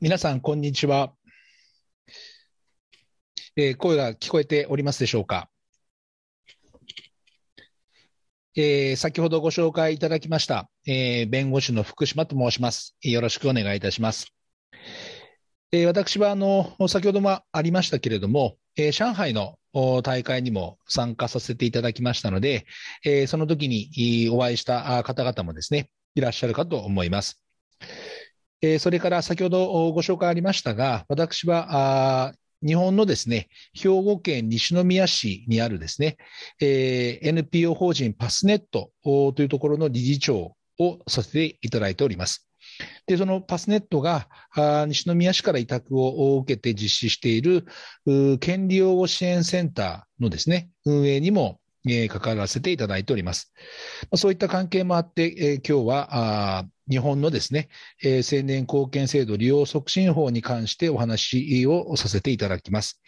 皆さん、こんにちは。えー、声が聞こえておりますでしょうか。えー、先ほどご紹介いただきました、えー、弁護士の福島と申します。よろしくお願いいたします。え私はあの先ほどもありましたけれども、え上海の大会にも参加させていただきましたので、えその時にお会いした方々もですね、いらっしゃるかと思います。えそれから先ほどご紹介ありましたが、私は日本のですね、兵庫県西宮市にあるですね、え NPO 法人パスネットというところの理事長をさせていただいております。で、そのパスネットが西宮市から委託を受けて実施している権利擁護支援センターのですね、運営にもえ関わらせていただいております。そういった関係もあって、え今日は日本のですね、え青年貢献制度利用促進法に関してお話をさせていただきます。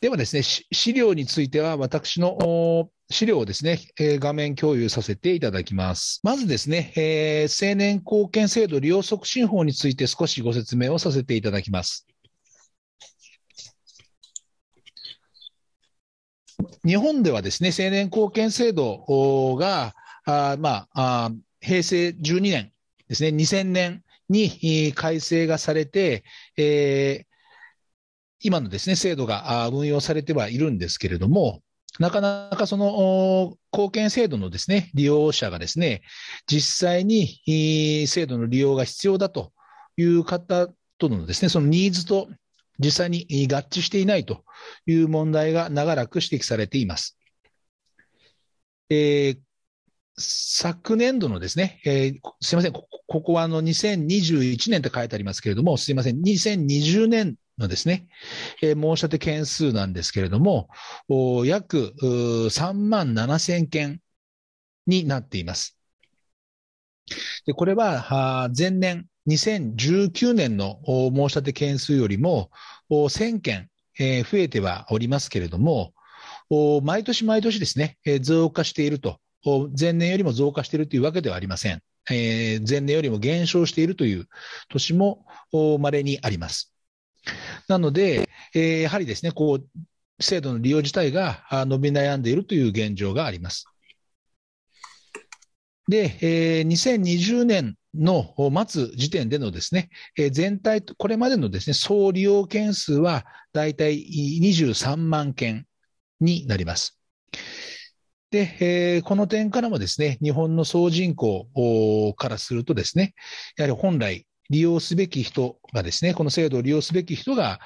ではですね、資料については私の資料をですね、え画面共有させていただきます。まずですね、え青年貢献制度利用促進法について少しご説明をさせていただきます。日本ではですね、成年後見制度が、あまあ平成12年ですね、2000年に改正がされて、えー、今のですね、制度が運用されてはいるんですけれども、なかなかその、貢献制度のですね、利用者がですね、実際に制度の利用が必要だという方とのですね、そのニーズと実際に合致していないという問題が長らく指摘されています。えー、昨年度のですね、えー、すいません、ここはあの2021年と書いてありますけれども、すいません、2020年のですね、えー、申し立て件数なんですけれども、約3万7000件になっています。でこれは前年2019年の申し立て件数よりも1000件増えてはおりますけれども、毎年毎年ですね、増加していると、前年よりも増加しているというわけではありません。前年よりも減少しているという年も稀にあります。なので、やはりですね、こう、制度の利用自体が伸び悩んでいるという現状があります。で、2020年の待つ時点でのですね、えー、全体、これまでのですね、総利用件数はだいたい23万件になります。で、えー、この点からもですね、日本の総人口からするとですね、やはり本来利用すべき人がですね、この制度を利用すべき人が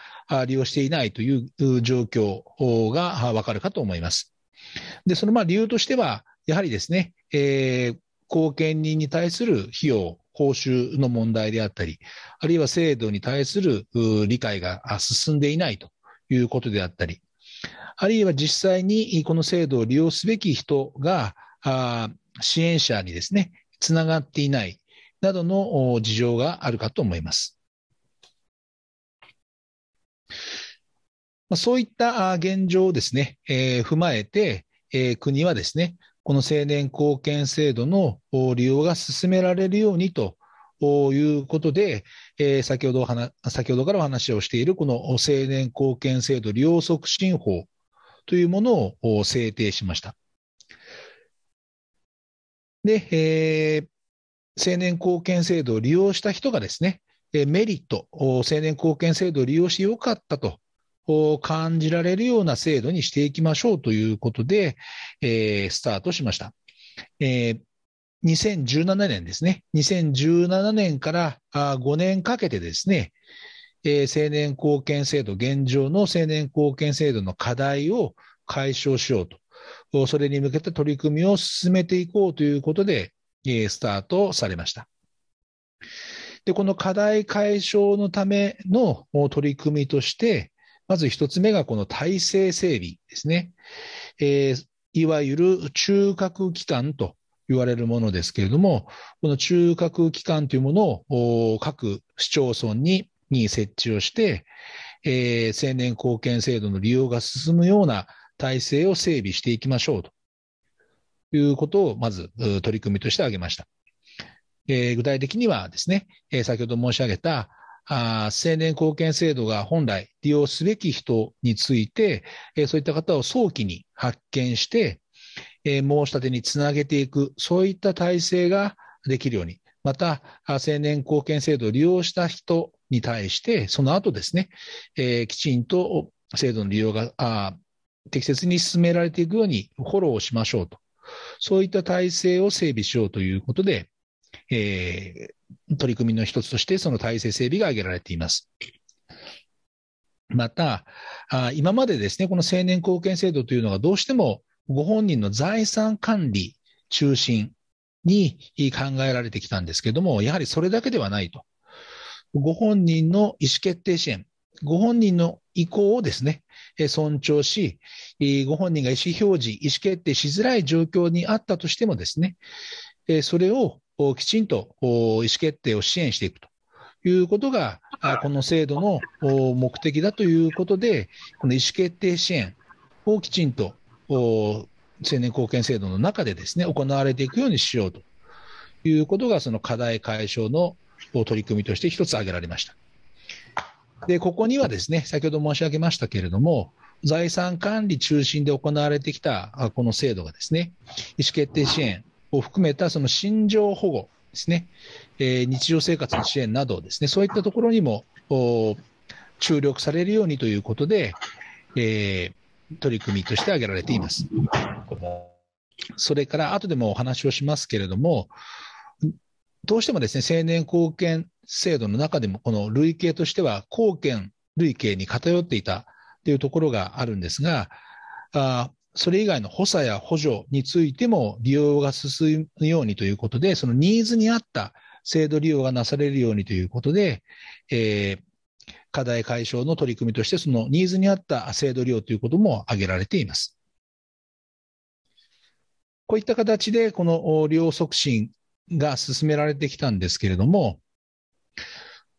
利用していないという状況がわかるかと思います。で、そのまあ理由としては、やはりですね、えー、後見人に対する費用、報酬の問題であったり、あるいは制度に対する理解が進んでいないということであったり、あるいは実際にこの制度を利用すべき人が、支援者にですね、つながっていないなどの事情があるかと思います。そういった現状をですね、え踏まえて、え国はですね、この成年貢献制度の利用が進められるようにということで、え先ほど先ほどからお話をしているこの成年貢献制度利用促進法というものを制定しました。で、えー、青年貢献制度を利用した人がですね、メリット、成年貢献制度を利用してよかったと感じられるような制度にしていきましょうということで、えー、スタートしました。えー2017年ですね。2017年から5年かけてですね、えー、青年貢献制度、現状の青年貢献制度の課題を解消しようと、それに向けた取り組みを進めていこうということで、えー、スタートされました。で、この課題解消のための取り組みとして、まず一つ目がこの体制整備ですね。えー、いわゆる中核機関と言われるものですけれども、この中核機関というものを各市町村にに設置をして、えー、青年貢献制度の利用が進むような体制を整備していきましょうということを、まず取り組みとして挙げました。えー、具体的にはですね、えー、先ほど申し上げたあ青年貢献制度が本来利用すべき人について、えそういった方を早期に発見して、え申し立てにつなげていく、そういった体制ができるように、また、青年貢献制度を利用した人に対して、その後ですね、えきちんと制度の利用があ適切に進められていくようにフォローしましょうと、そういった体制を整備しようということで、えー、取り組みの一つとして、その体制整備が挙げられています。また、今までですね、この成年貢献制度というのがどうしてもご本人の財産管理中心に考えられてきたんですけども、やはりそれだけではないと。ご本人の意思決定支援、ご本人の意向をですね、尊重し、ご本人が意思表示、意思決定しづらい状況にあったとしてもですね、それををきちんと意思決定を支援していくということが、この制度の目的だということで、この意思決定支援をきちんと青年貢献制度の中でですね、行われていくようにしようということが、その課題解消の取り組みとして一つ挙げられました。で、ここにはですね、先ほど申し上げましたけれども、財産管理中心で行われてきたこの制度がですね、意思決定支援を含めたその心情保護ですね、えー、日常生活の支援などですね、そういったところにも注力されるようにということで、えー、取り組みとして挙げられています。それから後でもお話をしますけれども、どうしてもですね、青年貢献制度の中でも、この類型としては、貢献類型に偏っていたというところがあるんですが、あそれ以外の補佐や補助についても利用が進むようにということで、そのニーズに合った制度利用がなされるようにということで、えー、課題解消の取り組みとして、そのニーズに合った制度利用ということも挙げられています。こういった形で、この利用促進が進められてきたんですけれども、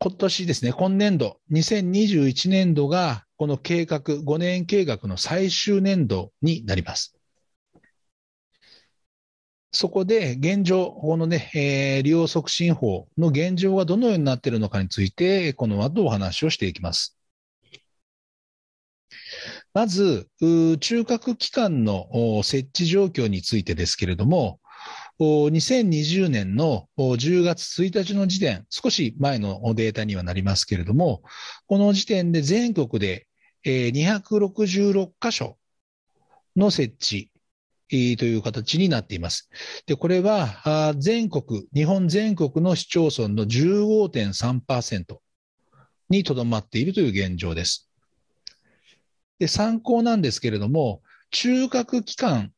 今年ですね、今年度、2021年度が、この計画、5年計画の最終年度になります。そこで現状、このね、えー、利用促進法の現状がどのようになっているのかについて、この後お話をしていきます。まず、中核機関の設置状況についてですけれども、2020年の10月1日の時点、少し前のデータにはなりますけれども、この時点で全国で266箇所の設置という形になっています。で、これは全国、日本全国の市町村の15.3%にとどまっているという現状です。で、参考なんですけれども、中核機関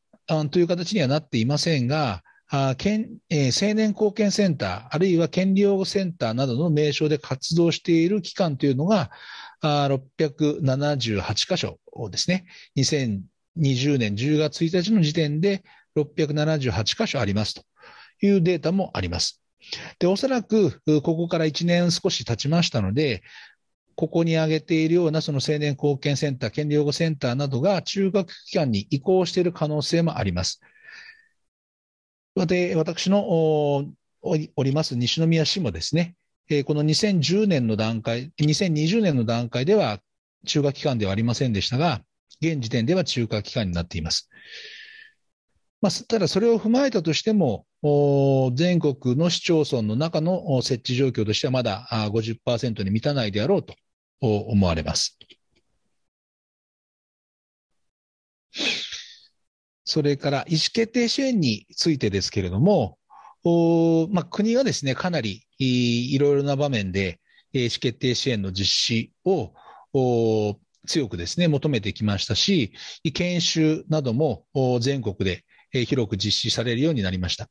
という形にはなっていませんが、あえー、青年貢献センター、あるいは権利擁護センターなどの名称で活動している機関というのが、あ678箇所ですね。2020年10月1日の時点で678箇所ありますというデータもあります。で、おそらく、ここから1年少し経ちましたので、ここに挙げているようなその青年貢献センター、権利擁護センターなどが中学機関に移行している可能性もあります。で、私のおります西宮市もですね、この2010年の段階、2020年の段階では中華機関ではありませんでしたが、現時点では中華機関になっています。まあ、ただ、それを踏まえたとしても、全国の市町村の中の設置状況としてはまだ50%に満たないであろうと思われます。それから意思決定支援についてですけれども、おまあ、国がですね、かなりいろいろな場面で意思決定支援の実施をお強くですね、求めてきましたし、研修なども全国でえ広く実施されるようになりました。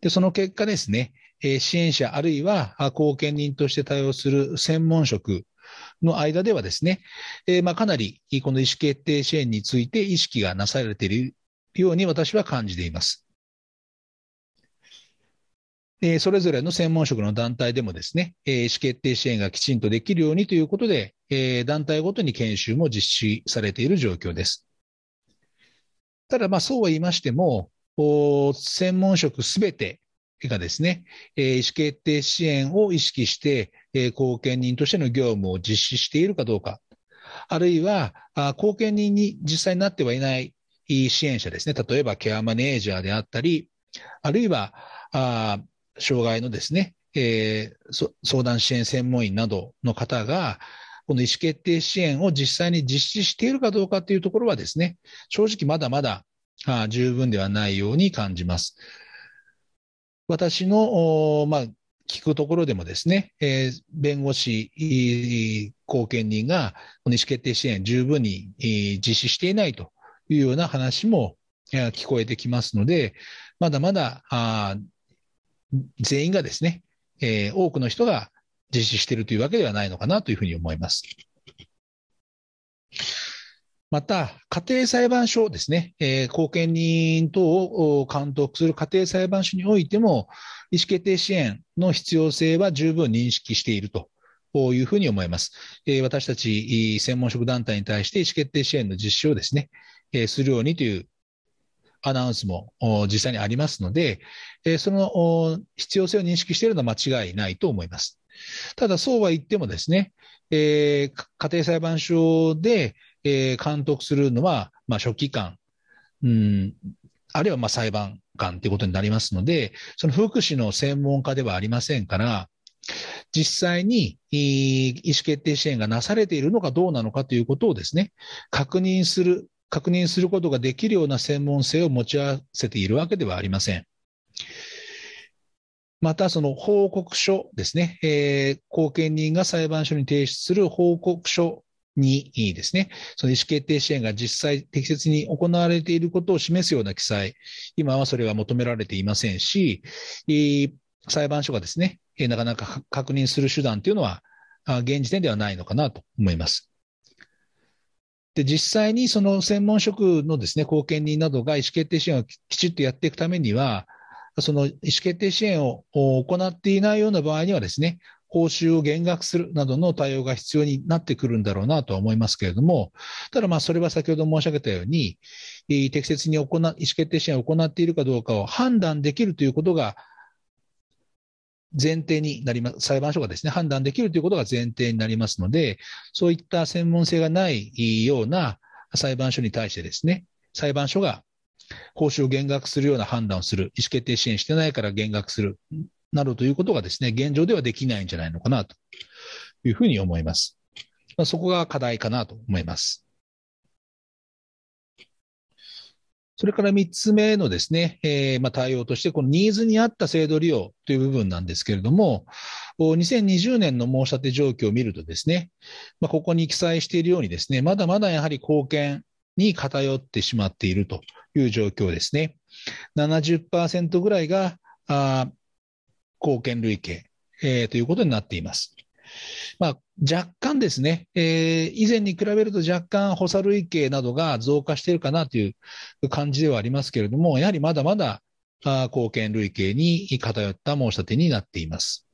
で、その結果ですね、え支援者あるいは後見人として対応する専門職の間ではですね、えー、まあかなりこの意思決定支援について意識がなされているように私は感じています。えそれぞれの専門職の団体でもですね、え意思決定支援がきちんとできるようにということで、え団体ごとに研修も実施されている状況です。ただ、まあ、そうは言いましても、専門職すべてがですね、え意思決定支援を意識して、え貢献人としての業務を実施しているかどうか、あるいは、あ貢献人に実際になってはいない支援者ですね、例えばケアマネージャーであったり、あるいは、あ障害のですね、えー、相談支援専門員などの方が、この意思決定支援を実際に実施しているかどうかというところはですね、正直まだまだあ十分ではないように感じます。私の、まあ、聞くところでもですね、えー、弁護士、後見人がこの意思決定支援十分に実施していないというような話も聞こえてきますので、まだまだ全員がですね、えー、多くの人が実施しているというわけではないのかなというふうに思います。また、家庭裁判所ですね、えー、後見人等を監督する家庭裁判所においても、意思決定支援の必要性は十分認識しているというふうに思います。え私たち専門職団体に対して意思決定支援の実施をですね、えするようにというアナウンスも実際にありますので、えその必要性を認識しているのは間違いないと思います。ただ、そうは言ってもですね、え家庭裁判所で、え監督するのは、まあ、書記官、うん、あるいはま裁判官ということになりますので、その福祉の専門家ではありませんから、実際に意思決定支援がなされているのかどうなのかということをですね、確認する、確認することができるような専門性を持ち合わせているわけではありません。また、その報告書ですね、えー、後見人が裁判所に提出する報告書にですね、その意思決定支援が実際適切に行われていることを示すような記載、今はそれは求められていませんし、裁判所がですね、なかなか確認する手段というのは、現時点ではないのかなと思います。で、実際にその専門職のですね、後見人などが意思決定支援をきちっとやっていくためには、その意思決定支援を行っていないような場合にはですね、報酬を減額するなどの対応が必要になってくるんだろうなとは思いますけれども、ただまあそれは先ほど申し上げたように、適切に行意思決定支援を行っているかどうかを判断できるということが、前提になります、裁判所がですね、判断できるということが前提になりますので、そういった専門性がないような裁判所に対してですね、裁判所が報酬を減額するような判断をする、意思決定支援してないから減額する、などということがですね、現状ではできないんじゃないのかなというふうに思います。まあ、そこが課題かなと思います。それから3つ目のですね、えー、まあ対応として、このニーズに合った制度利用という部分なんですけれども、2020年の申し立て状況を見るとですね、まあ、ここに記載しているようにですね、まだまだやはり貢献に偏ってしまっているという状況ですね。70%ぐらいが、貢献類型、えー、ということになっています。まあ、若干ですね、えー、以前に比べると若干補佐類型などが増加しているかなという感じではありますけれども、やはりまだまだあ貢献類型に偏った申し立てになっています。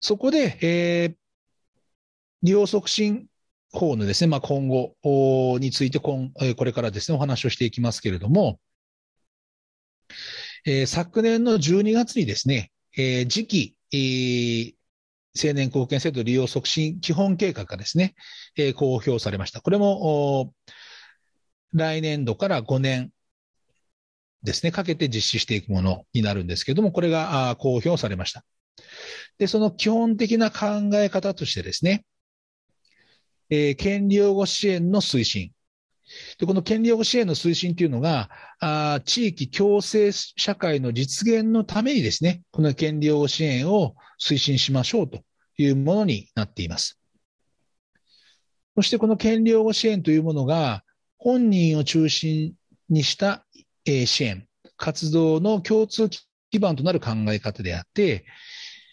そこで、えー、利用促進法のですね、まあ、今後についてこれからですね、お話をしていきますけれども、え昨年の12月にですね、え次期、青年貢献制度利用促進基本計画がですね、え公表されました。これも、来年度から5年ですね、かけて実施していくものになるんですけども、これが公表されました。で、その基本的な考え方としてですね、えー、権利擁護支援の推進、で、この権利保護支援の推進というのが、あ地域共生社会の実現のためにですね、この権利保護支援を推進しましょうというものになっています。そしてこの権利保護支援というものが、本人を中心にした支援、活動の共通基盤となる考え方であって、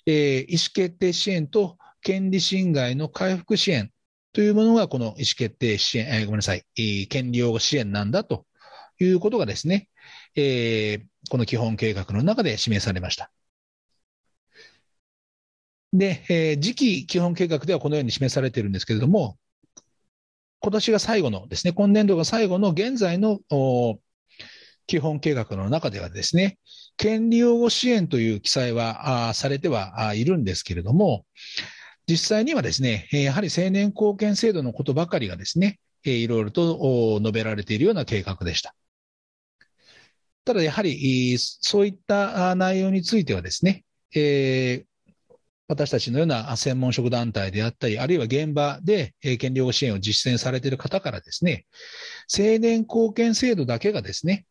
えー、意思決定支援と権利侵害の回復支援というものが、この意思決定支援、えー、ごめんなさい、えー、権利用支援なんだということがですね、えー、この基本計画の中で示されました。で、えー、次期基本計画ではこのように示されているんですけれども、今年が最後のですね、今年度が最後の現在の基本計画の中ではですね、権利擁護支援という記載はされてはいるんですけれども、実際にはですね、やはり成年後見制度のことばかりがですね、いろいろと述べられているような計画でした。ただやはり、そういった内容についてはですね、えー、私たちのような専門職団体であったり、あるいは現場で権利保護支援を実践されている方からですね、成年後見制度だけがですね、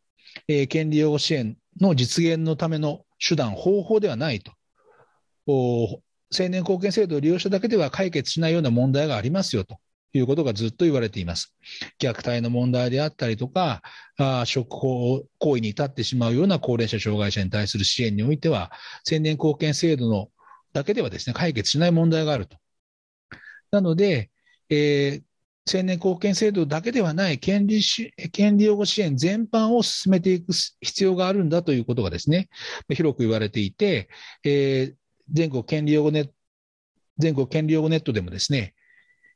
えー、権利擁護支援の実現のための手段、方法ではないと成年貢献制度を利用しただけでは解決しないような問題がありますよということがずっと言われています。虐待の問題であったりとか、あ法行為に至ってしまうような高齢者、障害者に対する支援においては、成年貢献制度のだけではですね、解決しない問題があると。なので、えー、年貢献制度だけではない権利権利擁護支援全般を進めていく必要があるんだということがですね、広く言われていて、えー全国権利用語ネット、全国権利用語ネットでもですね、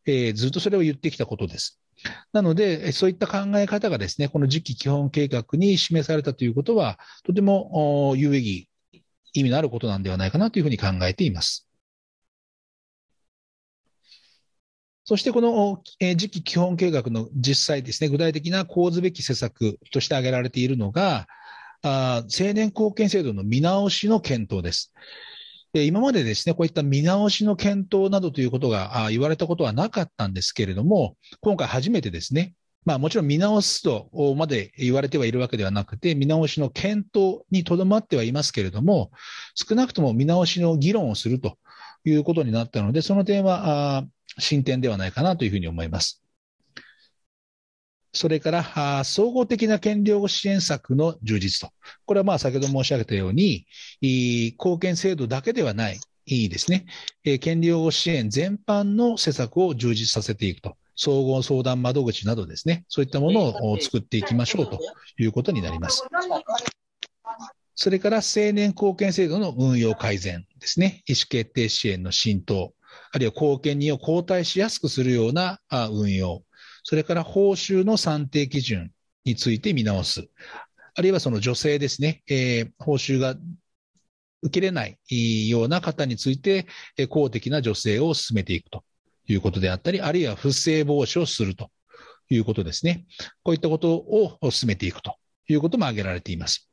えー、ずっとそれを言ってきたことです。なので、そういった考え方がですね、この次期基本計画に示されたということは、とても有意義、意味のあることなんではないかなというふうに考えています。そしてこの、え次期基本計画の実際ですね、具体的な講ずべき施策として挙げられているのが、あ成年貢献制度の見直しの検討です。今までですね、こういった見直しの検討などということが言われたことはなかったんですけれども、今回初めてですね、まあ、もちろん見直すとまで言われてはいるわけではなくて、見直しの検討にとどまってはいますけれども、少なくとも見直しの議論をするということになったので、その点は進展ではないかなというふうに思います。それから総合的な権保護支援策の充実と、これはまあ先ほど申し上げたように、貢献制度だけではない、いいですね、権利保護支援全般の施策を充実させていくと、総合相談窓口などですね、そういったものを作っていきましょうということになります。それから青年貢献制度の運用改善ですね、意思決定支援の浸透、あるいは貢献人を交代しやすくするような運用、それから報酬の算定基準について見直す。あるいはその女性ですね、えー、報酬が受けれないような方について、公的な助成を進めていくということであったり、あるいは不正防止をするということですね。こういったことを進めていくということも挙げられています。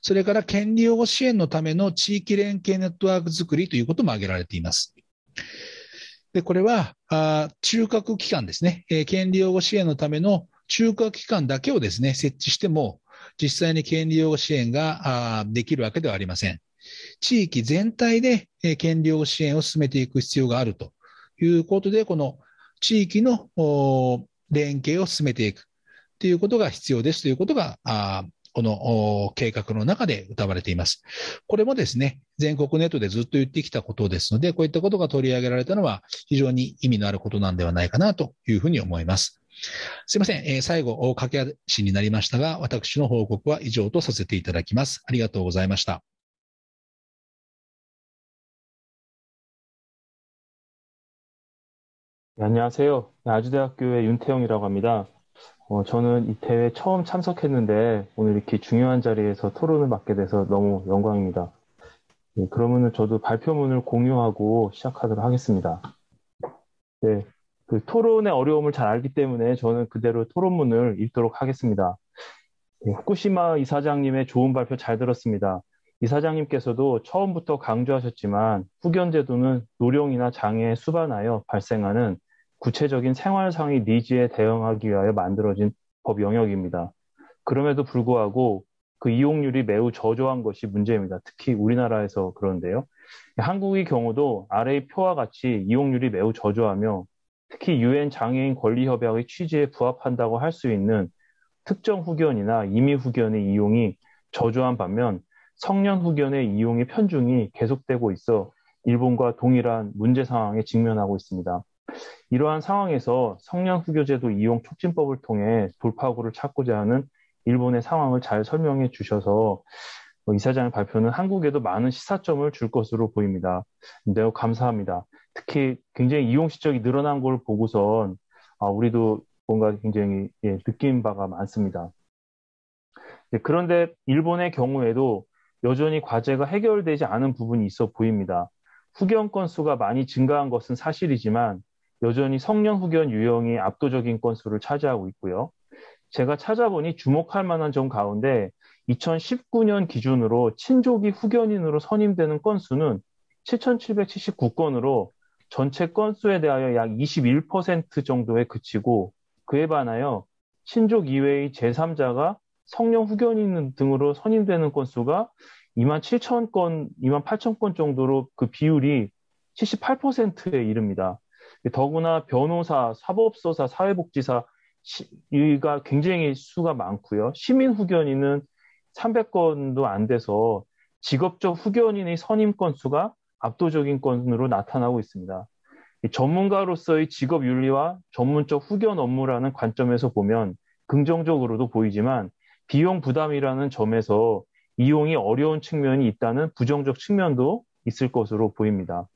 それから権利保護支援のための地域連携ネットワークづくりということも挙げられています。で、これは、あ中核機関ですね、えー、権利擁護支援のための中核機関だけをですね、設置しても、実際に権利擁護支援ができるわけではありません。地域全体で、えー、権利擁護支援を進めていく必要があるということで、この地域の連携を進めていくということが必要ですということが、あこの計画の中で歌われています。これもですね、全国ネットでずっと言ってきたことですので、こういったことが取り上げられたのは非常に意味のあることなんではないかなというふうに思います。すいません。えー、最後、駆け足になりましたが、私の報告は以上とさせていただきます。ありがとうございました。안녕하세요아주대학교의윤태영이라고합니다 어, 저는 이 대회 처음 참석했는데 오늘 이렇게 중요한 자리에서 토론을 맡게 돼서 너무 영광입니다. 네, 예, 그러면 저도 발표문을 공유하고 시작하도록 하겠습니다. 네, 그 토론의 어려움을 잘 알기 때문에 저는 그대로 토론문을 읽도록 하겠습니다. 네, 후쿠시마 이사장님의 좋은 발표 잘 들었습니다. 이사장님께서도 처음부터 강조하셨지만 후견제도는 노령이나 장애에 수반하여 발생하는 구체적인 생활상의 니즈에 대응하기 위하여 만들어진 법 영역입니다. 그럼에도 불구하고 그 이용률이 매우 저조한 것이 문제입니다. 특히 우리나라에서 그런데요. 한국의 경우도 아래의 표와 같이 이용률이 매우 저조하며 특히 유엔 장애인 권리협약의 취지에 부합한다고 할 수 있는 특정 후견이나 임의 후견의 이용이 저조한 반면 성년 후견의 이용의 편중이 계속되고 있어 일본과 동일한 문제 상황에 직면하고 있습니다. 이러한 상황에서 성량 후교제도 이용 촉진법을 통해 돌파구를 찾고자 하는 일본의 상황을 잘 설명해 주셔서 뭐 이사장의 발표는 한국에도 많은 시사점을 줄 것으로 보입니다. 매우 감사합니다. 특히 굉장히 이용 시적이 늘어난 걸 보고선 아, 우리도 뭔가 굉장히 예, 느낀 바가 많습니다. 네, 그런데 일본의 경우에도 여전히 과제가 해결되지 않은 부분이 있어 보입니다. 후견 건수가 많이 증가한 것은 사실이지만 여전히 성년 후견 유형이 압도적인 건수를 차지하고 있고요. 제가 찾아보니 주목할 만한 점 가운데 2019년 기준으로 친족이 후견인으로 선임되는 건수는 7,779건으로 전체 건수에 대하여 약 21% 정도에 그치고 그에 반하여 친족 이외의 제3자가 성년 후견인 등으로 선임되는 건수가 2만 7천 건, 2만 8천 건 정도로 그 비율이 78%에 이릅니다. 더구나 변호사, 사법소사, 사회복지사가 굉장히 수가 많고요. 시민 후견인은 300건도 안 돼서 직업적 후견인의 선임 건수가 압도적인 건으로 나타나고 있습니다. 전문가로서의 직업 윤리와 전문적 후견 업무라는 관점에서 보면 긍정적으로도 보이지만 비용 부담이라는 점에서 이용이 어려운 측면이 있다는 부정적 측면도 있을 것으로 보입니다.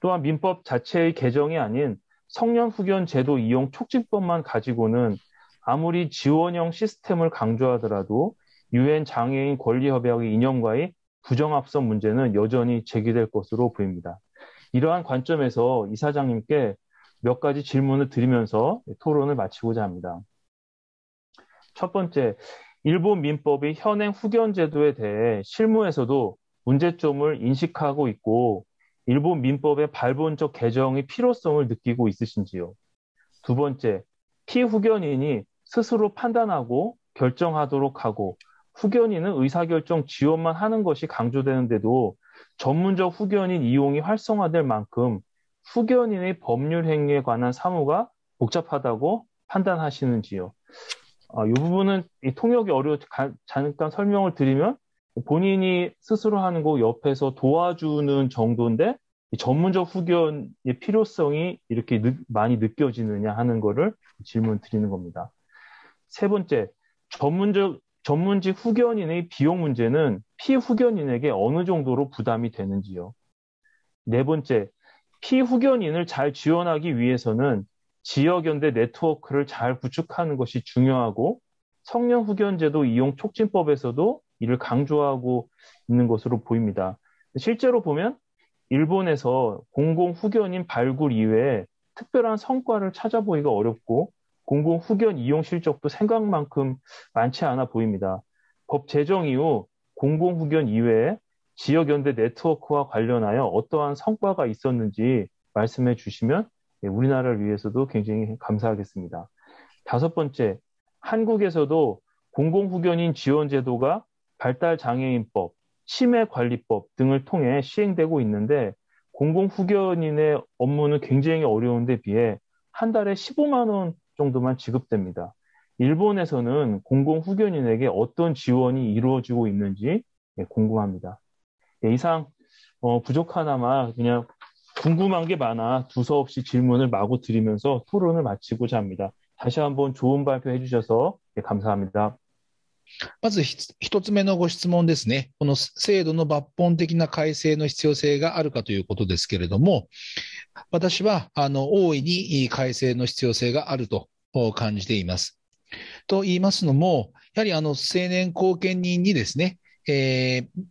또한 민법 자체의 개정이 아닌 성년 후견 제도 이용 촉진법만 가지고는 아무리 지원형 시스템을 강조하더라도 유엔 장애인 권리협약의 인념과의부정합성 문제는 여전히 제기될 것으로 보입니다. 이러한 관점에서 이사장님께 몇 가지 질문을 드리면서 토론을 마치고자 합니다. 첫 번째, 일본 민법이 현행 후견 제도에 대해 실무에서도 문제점을 인식하고 있고 일본 민법의 발본적 개정의 필요성을 느끼고 있으신지요? 두 번째, 피후견인이 스스로 판단하고 결정하도록 하고 후견인은 의사결정 지원만 하는 것이 강조되는데도 전문적 후견인 이용이 활성화될 만큼 후견인의 법률 행위에 관한 사무가 복잡하다고 판단하시는지요? 어, 아, 이 부분은 이 통역이 어려워 잠깐 설명을 드리면 본인이 스스로 하는 거 옆에서 도와주는 정도인데 전문적 후견의 필요성이 이렇게 느, 많이 느껴지느냐 하는 거를 질문 드리는 겁니다. 세 번째, 전문적 전문직 후견인의 비용 문제는 피후견인에게 어느 정도로 부담이 되는지요. 네 번째, 피후견인을 잘 지원하기 위해서는 지역연대 네트워크를 잘 구축하는 것이 중요하고 성년후견제도 이용 촉진법에서도 이를 강조하고 있는 것으로 보입니다. 실제로 보면 일본에서 공공 후견인 발굴 이외에 특별한 성과를 찾아보기가 어렵고 공공 후견 이용 실적도 생각만큼 많지 않아 보입니다. 법 제정 이후 공공 후견 이외에 지역 연대 네트워크와 관련하여 어떠한 성과가 있었는지 말씀해 주시면 예, 우리나라를 위해서도 굉장히 감사하겠습니다. 다섯 번째, 한국에서도 공공후견인 지원제도가 발달장애인법, 치매관리법 등을 통해 시행되고 있는데 공공후견인의 업무는 굉장히 어려운 데 비해 한 달에 15만 원 정도만 지급됩니다. 일본에서는 공공후견인에게 어떤 지원이 이루어지고 있는지 예, 궁금합니다. 예, 이상 어, 부족하나마 그냥 궁금한 게 많아 두서없이 질문을 마구 드리면서 토론을 마치고자 합니다. 다시 한번 좋은 발표해 주셔서 예, 감사합니다. まず1つ目のご質問ですね、この制度の抜本的な改正の必要性があるかということですけれども、私はあの大いに改正の必要性があると感じています。と言いますのも、やはりあの成年後見人にですね、えー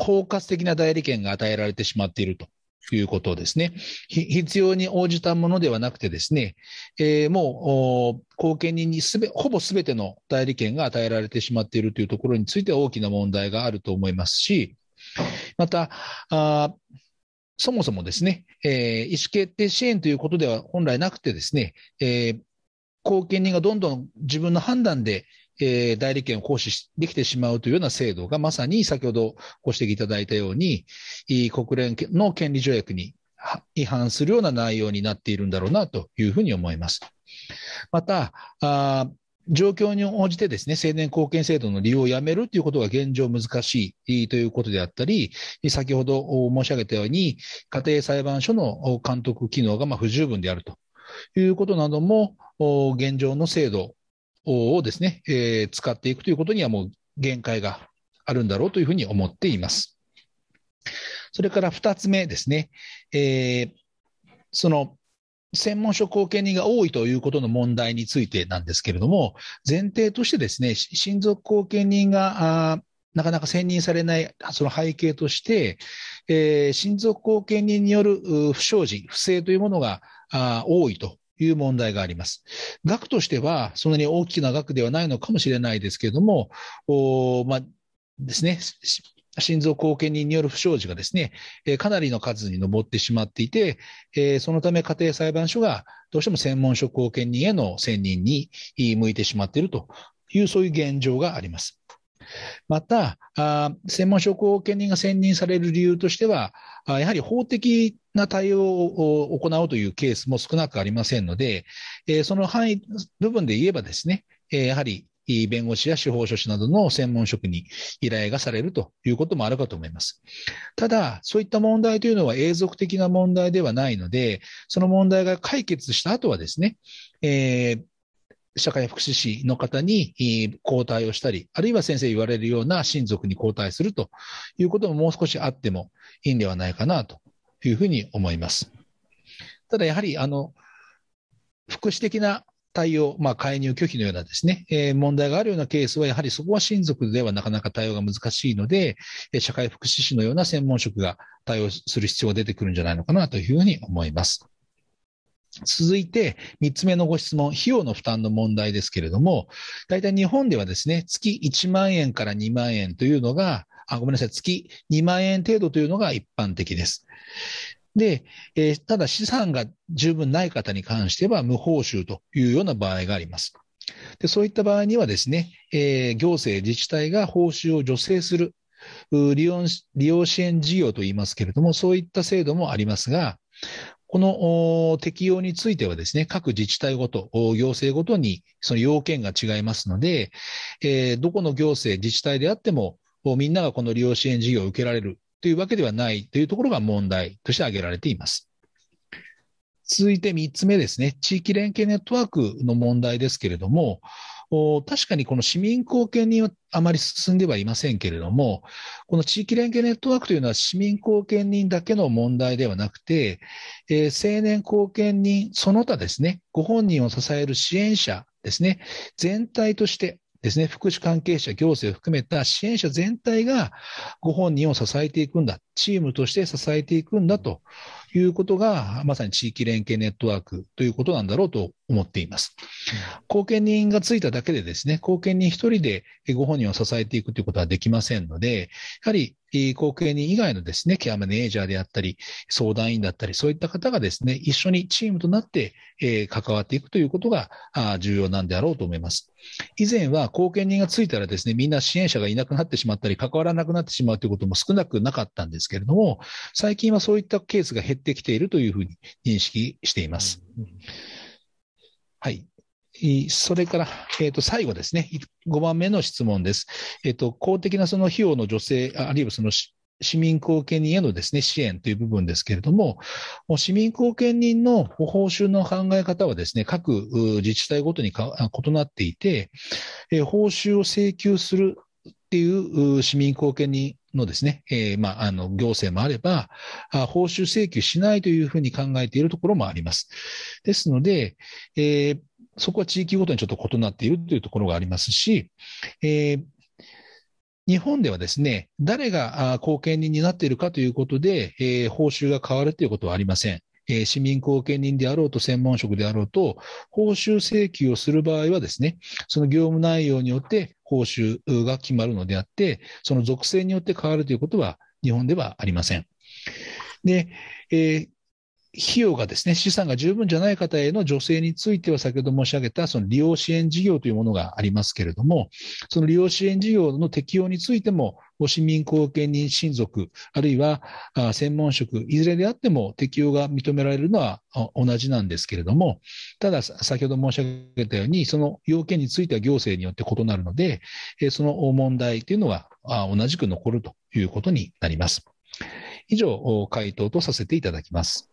包括的な代理権が与えられてしまっていると。いうことですね。必要に応じたものではなくてですね、えー、もう、後見人にすべ、ほぼすべての代理権が与えられてしまっているというところについては大きな問題があると思いますし、また、あそもそもですね、えー、意思決定支援ということでは本来なくてですね、えー後見人がどんどん自分の判断でえー、代理権を行使できてしまうというような制度がまさに先ほどご指摘いただいたように、国連の権利条約に違反するような内容になっているんだろうなというふうに思います。また、あ状況に応じてですね、青年貢献制度の利用をやめるということが現状難しいということであったり、先ほど申し上げたように、家庭裁判所の監督機能がま不十分であるということなども、現状の制度をですね、えー、使っていくということにはもう限界があるんだろうというふうに思っています。それから2つ目ですね、えー、その専門職後見人が多いということの問題についてなんですけれども、前提としてですね、親族後見人があなかなか選任されないその背景として、えー、親族後見人による不祥事、不正というものがあ多いという問題があります。額としては、そんなに大きな額ではないのかもしれないですけれども、おまあ、ですね、心臓後見人による不祥事がですね、かなりの数に上ってしまっていて、そのため家庭裁判所がどうしても専門職後見人への選任に向いてしまっているという、そういう現状があります。また、専門職を兼任が選任される理由としては、やはり法的な対応を行うというケースも少なくありませんので、その範囲、部分で言えばですね、やはり弁護士や司法書士などの専門職に依頼がされるということもあるかと思います。ただ、そういった問題というのは永続的な問題ではないので、その問題が解決した後はですね、えー社会福祉士の方に交代をしたり、あるいは先生言われるような親族に交代するということももう少しあってもいいんではないかなというふうに思います。ただやはり、あの、福祉的な対応、まあ、介入拒否のようなですね、えー、問題があるようなケースは、やはりそこは親族ではなかなか対応が難しいので、社会福祉士のような専門職が対応する必要が出てくるんじゃないのかなというふうに思います。続いて、3つ目のご質問、費用の負担の問題ですけれども、大体日本ではですね、月1万円から2万円というのが、あごめんなさい、月2万円程度というのが一般的です。で、えー、ただ資産が十分ない方に関しては無報酬というような場合があります。でそういった場合にはですね、えー、行政、自治体が報酬を助成する利用、利用支援事業といいますけれども、そういった制度もありますが、この適用についてはですね、各自治体ごと、行政ごとにその要件が違いますので、えー、どこの行政、自治体であっても、みんながこの利用支援事業を受けられるというわけではないというところが問題として挙げられています。続いて3つ目ですね、地域連携ネットワークの問題ですけれども、確かにこの市民貢献人はあまり進んではいませんけれども、この地域連携ネットワークというのは市民貢献人だけの問題ではなくて、えー、青年貢献人その他ですね、ご本人を支える支援者ですね、全体としてですね、福祉関係者、行政を含めた支援者全体がご本人を支えていくんだ、チームとして支えていくんだということが、まさに地域連携ネットワークということなんだろうと思っています。後見人がついただけでですね、後見人一人でご本人を支えていくということはできませんので、やはり後見人以外のですね、ケアマネージャーであったり、相談員だったり、そういった方がですね、一緒にチームとなって、え関わっていくということが重要なんであろうと思います。以前は後見人がついたらですね、みんな支援者がいなくなってしまったり、関わらなくなってしまうということも少なくなかったんですけれども、最近はそういったケースが減ってきているというふうに認識しています。はい。それから、えー、と最後ですね、5番目の質問です。えー、と公的なその費用の助成、あるいはその市民貢献人へのですね、支援という部分ですけれども、市民貢献人の報酬の考え方はですね、各自治体ごとに異なっていて、えー、報酬を請求するっていう市民貢献人のですね、えー、まあ、あの、行政もあれば、報酬請求しないというふうに考えているところもあります。ですので、えーそこは地域ごとにちょっと異なっているというところがありますし、えー、日本ではですね、誰が後見人になっているかということで、えー、報酬が変わるということはありません。えー、市民後見人であろうと専門職であろうと、報酬請求をする場合はですね、その業務内容によって報酬が決まるのであって、その属性によって変わるということは日本ではありません。で、えー、費用がですね、資産が十分じゃない方への助成については、先ほど申し上げた、その利用支援事業というものがありますけれども、その利用支援事業の適用についても、市民後見人親族、あるいは専門職、いずれであっても適用が認められるのは同じなんですけれども、ただ、先ほど申し上げたように、その要件については行政によって異なるので、その問題というのは同じく残るということになります。以上、回答とさせていただきます。